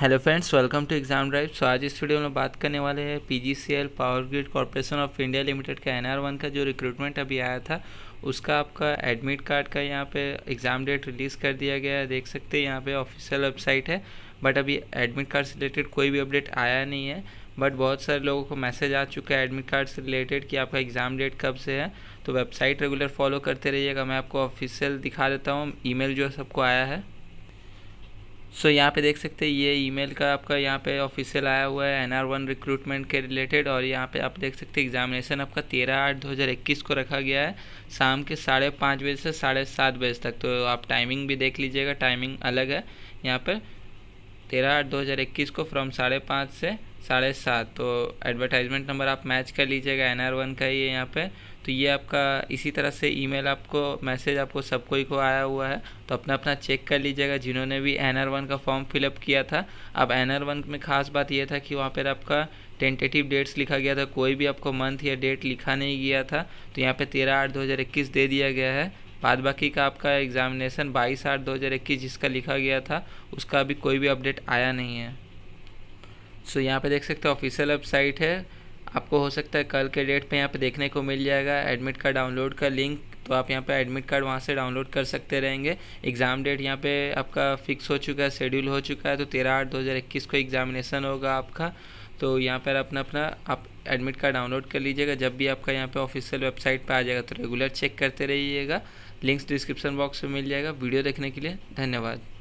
hello friends welcome to exam drive so आज इस video में बात करने वाले हैं PGCL power grid corporation of India limited का एनआर वन का जो रिक्रूटमेंट अभी आया था उसका आपका एडमिट कार्ड का यहाँ पे एग्ज़ाम डेट रिलीज़ कर दिया गया है देख सकते हैं यहाँ पे ऑफिशियल वेबसाइट है बट अभी एडमिट कार्ड से रिलेटेड कोई भी अपडेट आया नहीं है बट बहुत सारे लोगों को मैसेज आ चुका है एडमिट कार्ड से रिलेटेड कि आपका एग्ज़ाम डेट कब से है तो वेबसाइट रेगुलर फॉलो करते रहिएगा मैं आपको ऑफिशियल दिखा देता हूँ ईमेल जो सबको आया है सो यहाँ पे देख सकते हैं ये ईमेल का आपका यहाँ पे ऑफिशियल आया हुआ है एन आर वन रिक्रूटमेंट के रिलेटेड और यहाँ पे आप देख सकते हैं एग्जामिनेशन आपका तेरह आठ दो हज़ार इक्कीस को रखा गया है शाम के साढ़े पाँच बजे से साढ़े सात बजे तक तो आप टाइमिंग भी देख लीजिएगा टाइमिंग अलग है यहाँ पर तेरह आठ दो हज़ार इक्कीस को फ्रॉम साढ़े पाँच से साढ़े सात तो एडवर्टाइजमेंट नंबर आप मैच कर लीजिएगा एन आर वन का ही है यहाँ पे तो ये आपका इसी तरह से ईमेल आपको मैसेज आपको सब कोई को आया हुआ है तो अपना अपना चेक कर लीजिएगा जिन्होंने भी एन आर वन का फॉर्म फिलअप किया था अब एन आर वन में ख़ास बात यह था कि वहाँ पर आपका टेंटेटिव डेट्स लिखा गया था कोई भी आपको मंथ या डेट लिखा नहीं गया था तो यहाँ पर तेरह आठ दो हज़ार इक्कीस दे दिया गया है बाद बाकी का आपका एग्ज़ामिनेसन बाईस आठ दो हज़ार इक्कीस जिसका लिखा गया था उसका अभी कोई भी अपडेट आया नहीं है सो यहाँ पे देख सकते हो ऑफिशियल वेबसाइट है आपको हो सकता है कल के डेट पे यहाँ पे देखने को मिल जाएगा एडमिट कार्ड डाउनलोड का लिंक तो आप यहाँ पे एडमिट कार्ड वहाँ से डाउनलोड कर सकते रहेंगे एग्ज़ाम डेट यहाँ पे आपका फिक्स हो चुका है शेड्यूल हो चुका है तो तेरह आठ दो हज़ार इक्कीस को एग्ज़ामिनेसन होगा आपका तो यहाँ पर अपना अपना आप एडमिट कार्ड डाउनलोड कर लीजिएगा जब भी आपका यहाँ पे ऑफिशियल वेबसाइट पर आ जाएगा तो रेगुलर चेक करते रहिएगा लिंक्स डिस्क्रिप्शन बॉक्स में मिल जाएगा वीडियो देखने के लिए धन्यवाद